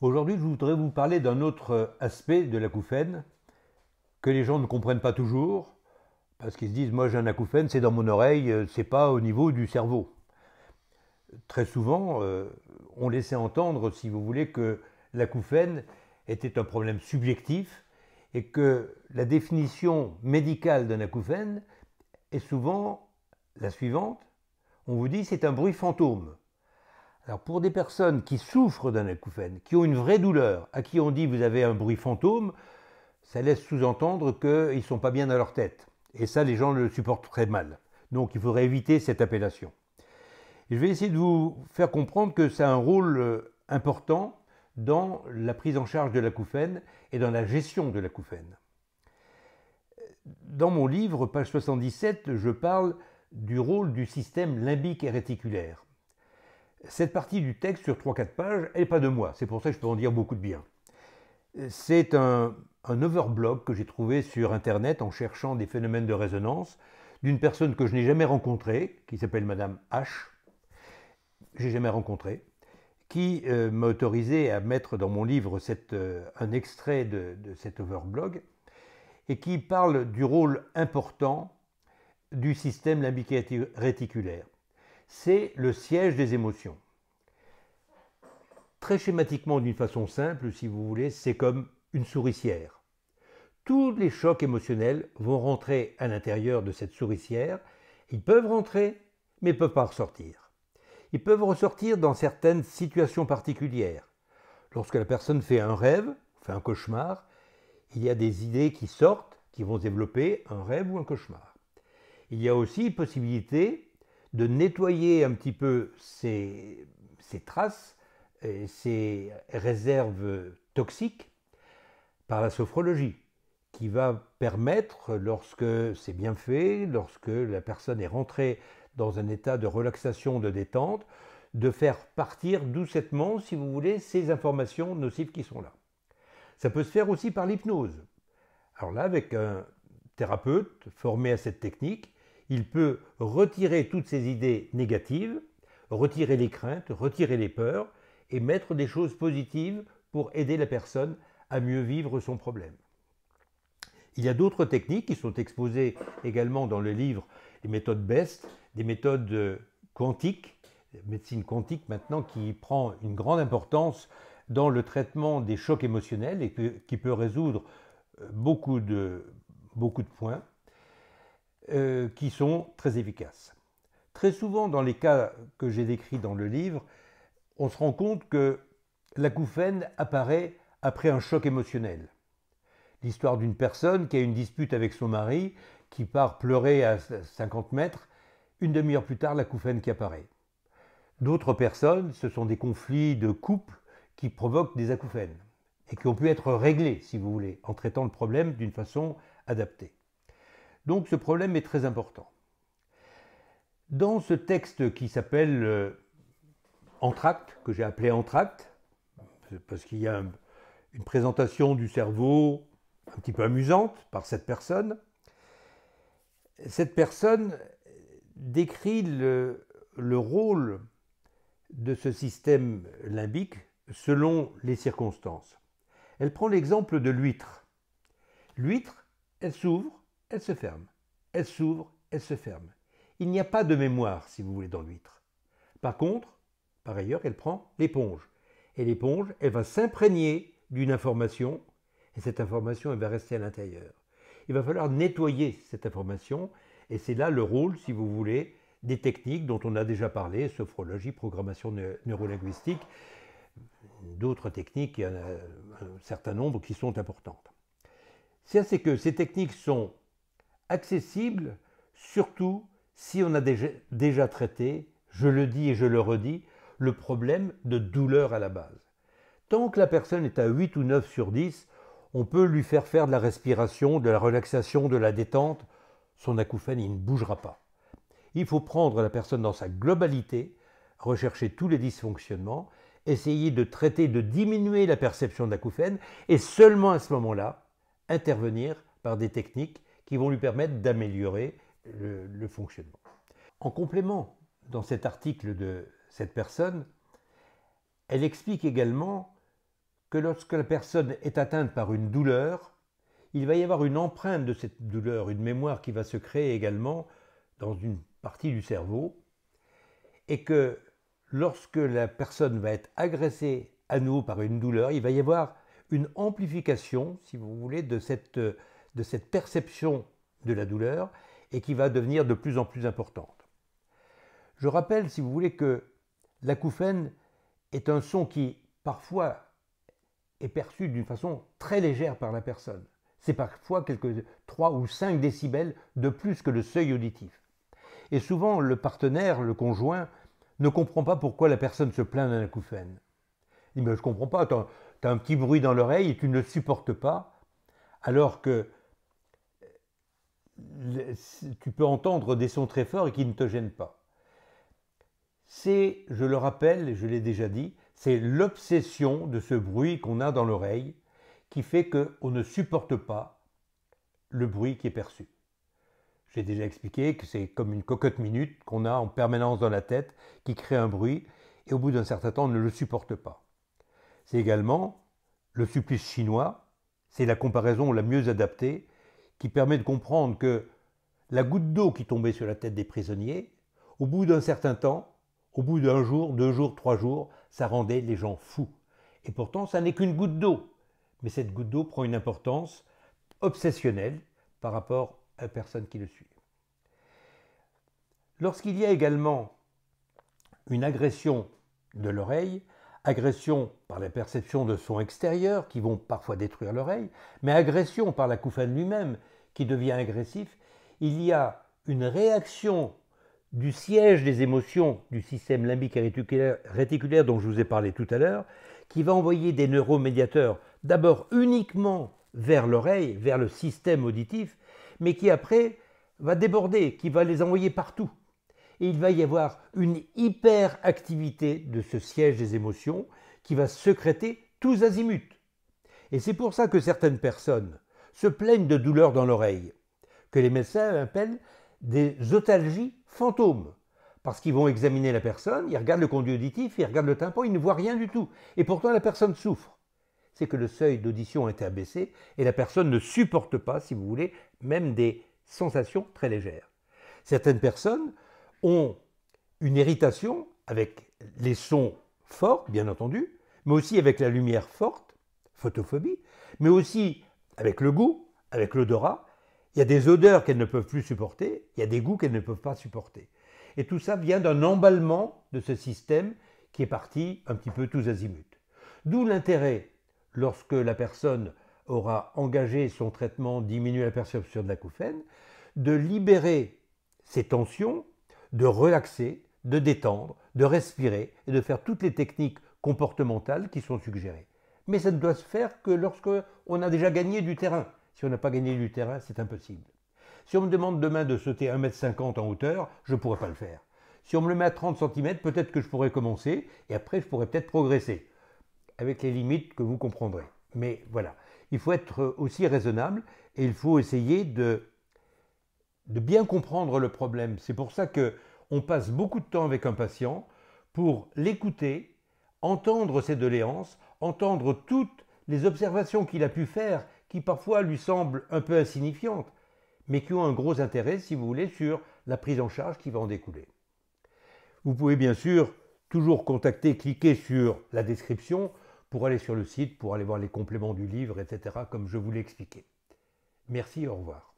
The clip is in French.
Aujourd'hui, je voudrais vous parler d'un autre euh, aspect de l'acouphène que les gens ne comprennent pas toujours parce qu'ils se disent Moi, j'ai un acouphène, c'est dans mon oreille, euh, c'est pas au niveau du cerveau. Très souvent, euh, on laissait entendre, si vous voulez, que l'acouphène était un problème subjectif et que la définition médicale d'un acouphène est souvent la suivante on vous dit c'est un bruit fantôme. Alors pour des personnes qui souffrent d'un acouphène, qui ont une vraie douleur, à qui on dit vous avez un bruit fantôme, ça laisse sous-entendre qu'ils ne sont pas bien dans leur tête. Et ça, les gens le supportent très mal. Donc il faudrait éviter cette appellation. je vais essayer de vous faire comprendre que ça a un rôle euh, important dans la prise en charge de l'acouphène et dans la gestion de l'acouphène. Dans mon livre, page 77, je parle du rôle du système limbique et réticulaire. Cette partie du texte sur 3-4 pages, n'est pas de moi, c'est pour ça que je peux en dire beaucoup de bien. C'est un, overblog que j'ai trouvé sur Internet en cherchant des phénomènes de résonance d'une personne que je n'ai jamais rencontrée, qui s'appelle Madame H, j'ai jamais rencontré, qui euh, m'a autorisé à mettre dans mon livre euh, un extrait de, cet overblog et qui parle du rôle important du système limbique réticulaire c'est le siège des émotions. Très schématiquement, d'une façon simple, si vous voulez, c'est comme une souricière. Tous les chocs émotionnels vont rentrer à l'intérieur de cette souricière. Ils peuvent rentrer, mais ne peuvent pas ressortir. Ils peuvent ressortir dans certaines situations particulières. Lorsque la personne fait un rêve, fait un cauchemar, il y a des idées qui sortent, qui vont développer un rêve ou un cauchemar. Il y a aussi possibilité de nettoyer un petit peu ces, traces, ces réserves toxiques par la sophrologie, qui va permettre, lorsque c'est bien fait, lorsque la personne est rentrée dans un état de relaxation, de détente, de faire partir doucettement, si vous voulez, ces informations nocives qui sont là. Ça peut se faire aussi par l'hypnose. Alors là, avec un thérapeute formé à cette technique, il peut retirer toutes ses idées négatives, retirer les craintes, retirer les peurs, et mettre des choses positives pour aider la personne à mieux vivre son problème. Il y a d'autres techniques qui sont exposées également dans le livre, les méthodes BEST, des méthodes euh, quantiques, médecine quantique maintenant qui prend une grande importance dans le traitement des chocs émotionnels et qui peut résoudre euh, beaucoup de points. Euh, qui sont très efficaces. Très souvent, dans les cas que j'ai décrits dans le livre, on se rend compte que l'acouphène apparaît après un choc émotionnel. L'histoire d'une personne qui a une dispute avec son mari, qui part pleurer à 50 mètres, une demi-heure plus tard, l'acouphène qui apparaît. D'autres personnes, ce sont des conflits de couple qui provoquent des acouphènes et qui ont pu être réglés, si vous voulez, en traitant le problème d'une façon adaptée. Donc ce problème est très important. Dans ce texte qui s'appelle euh, Entracte, que j'ai appelé Entracte, parce qu'il y a une présentation du cerveau un petit peu amusante par cette personne, cette personne décrit le rôle de ce système limbique selon les circonstances. Elle prend l'exemple de l'huître. L'huître, elle s'ouvre, elle se ferme, elle s'ouvre, elle se ferme. Il n'y a pas de mémoire, si vous voulez, dans l'huître. Par contre, par ailleurs, elle prend l'éponge. Et l'éponge, elle va s'imprégner d'une information, et cette information, elle va rester à l'intérieur. Il va falloir nettoyer cette information, et c'est là le rôle, si vous voulez, des techniques dont on a déjà parlé, sophrologie, programmation neurolinguistique, d'autres techniques, il y en a un certain nombre qui sont importantes. C'est que ces techniques sont accessible, surtout si on a déjà, traité, je le dis et je le redis, le problème de douleur à la base. Tant que la personne est à 8 ou 9 sur 10, on peut lui faire faire de la respiration, de la relaxation, de la détente, son acouphène ne bougera pas. Il faut prendre la personne dans sa globalité, rechercher tous les dysfonctionnements, essayer de traiter, de diminuer la perception d'acouphène, et seulement à ce moment-là, intervenir par des techniques qui vont lui permettre d'améliorer le, le, fonctionnement. En complément, dans cet article de cette personne, elle explique également que lorsque la personne est atteinte par une douleur, il va y avoir une empreinte de cette douleur, une mémoire qui va se créer également dans une partie du cerveau, et que lorsque la personne va être agressée à nouveau par une douleur, il va y avoir une amplification, si vous voulez, de cette euh, de cette perception de la douleur et qui va devenir de plus en plus importante. Je rappelle, si vous voulez, que l'acouphène est un son qui, parfois, est perçu d'une façon très légère par la personne. C'est parfois quelques 3 ou 5 décibels de plus que le seuil auditif. Et souvent, le partenaire, le conjoint, ne comprend pas pourquoi la personne se plaint d'un acouphène. Il dit, mais je comprends pas, tu as un petit bruit dans l'oreille et tu ne le supportes pas, alors que tu peux entendre des sons très forts et qui ne te gênent pas. C'est, je le rappelle, je l'ai déjà dit, c'est l'obsession de ce bruit qu'on a dans l'oreille qui fait qu'on ne supporte pas le bruit qui est perçu. J'ai déjà expliqué que c'est comme une cocotte minute qu'on a en permanence dans la tête qui crée un bruit et au bout d'un certain temps on ne le supporte pas. C'est également le supplice chinois, c'est la comparaison la mieux adaptée, qui permet de comprendre que la goutte d'eau qui tombait sur la tête des prisonniers, au bout d'un certain temps, au bout d'un jour, deux jours, trois jours, ça rendait les gens fous. Et pourtant, ça n'est qu'une goutte d'eau. Mais cette goutte d'eau prend une importance obsessionnelle par rapport à personne qui le suit. Lorsqu'il y a également une agression de l'oreille, Agression par la perception de sons extérieurs qui vont parfois détruire l'oreille, mais agression par la l'acouphène lui-même qui devient agressif. Il y a une réaction du siège des émotions du système limbique et réticulaire dont je vous ai parlé tout à l'heure, qui va envoyer des neuromédiateurs d'abord uniquement vers l'oreille, vers le système auditif, mais qui après va déborder, qui va les envoyer partout et il va y avoir une hyperactivité de ce siège des émotions qui va secréter tous azimuts. Et c'est pour ça que certaines personnes se plaignent de douleurs dans l'oreille, que les médecins appellent des otalgies fantômes. Parce qu'ils vont examiner la personne, ils regardent le conduit auditif, ils regardent le tympan, ils ne voient rien du tout. Et pourtant la personne souffre. C'est que le seuil d'audition a été abaissé et la personne ne supporte pas, si vous voulez, même des sensations très légères. Certaines personnes ont une irritation avec les sons forts, bien entendu, mais aussi avec la lumière forte, photophobie, mais aussi avec le goût, avec l'odorat. Il y a des odeurs qu'elles ne peuvent plus supporter, il y a des goûts qu'elles ne peuvent pas supporter. Et tout ça vient d'un emballement de ce système qui est parti un petit peu tous azimuts. D'où l'intérêt, lorsque la personne aura engagé son traitement, diminué la perception de l'acouphène, de libérer ses tensions, de relaxer, de détendre, de respirer et de faire toutes les techniques comportementales qui sont suggérées. Mais ça ne doit se faire que lorsque on a déjà gagné du terrain. Si on n'a pas gagné du terrain, c'est impossible. Si on me demande demain de sauter 1m50 en hauteur, je ne pourrais pas le faire. Si on me le met à 30 cm, peut-être que je pourrais commencer et après je pourrais peut-être progresser avec les limites que vous comprendrez. Mais voilà, il faut être aussi raisonnable et il faut essayer de de bien comprendre le problème. C'est pour ça que on passe beaucoup de temps avec un patient pour l'écouter, entendre ses doléances, entendre toutes les observations qu'il a pu faire, qui parfois lui semblent un peu insignifiantes, mais qui ont un gros intérêt, si vous voulez, sur la prise en charge qui va en découler. Vous pouvez bien sûr toujours contacter, cliquer sur la description pour aller sur le site, pour aller voir les compléments du livre, etc., comme je vous l'ai expliqué. Merci, au revoir.